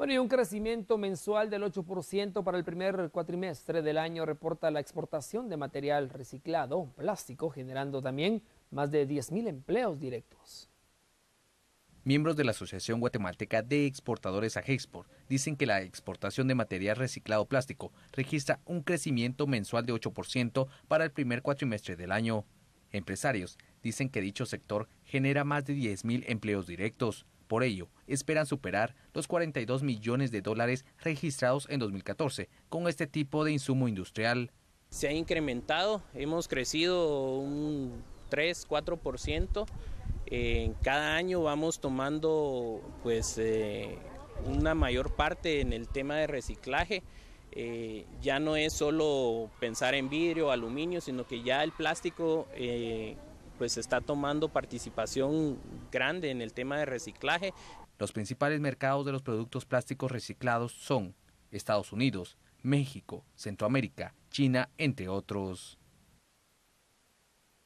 Bueno, y un crecimiento mensual del 8% para el primer cuatrimestre del año reporta la exportación de material reciclado, plástico, generando también más de 10.000 empleos directos. Miembros de la Asociación Guatemalteca de Exportadores a Hexport dicen que la exportación de material reciclado plástico registra un crecimiento mensual de 8% para el primer cuatrimestre del año. Empresarios dicen que dicho sector genera más de 10.000 empleos directos, por ello, esperan superar los 42 millones de dólares registrados en 2014 con este tipo de insumo industrial. Se ha incrementado, hemos crecido un 3, 4%. cada año vamos tomando pues, eh, una mayor parte en el tema de reciclaje. Eh, ya no es solo pensar en vidrio, aluminio, sino que ya el plástico eh, pues está tomando participación grande en el tema de reciclaje. Los principales mercados de los productos plásticos reciclados son Estados Unidos, México, Centroamérica, China, entre otros.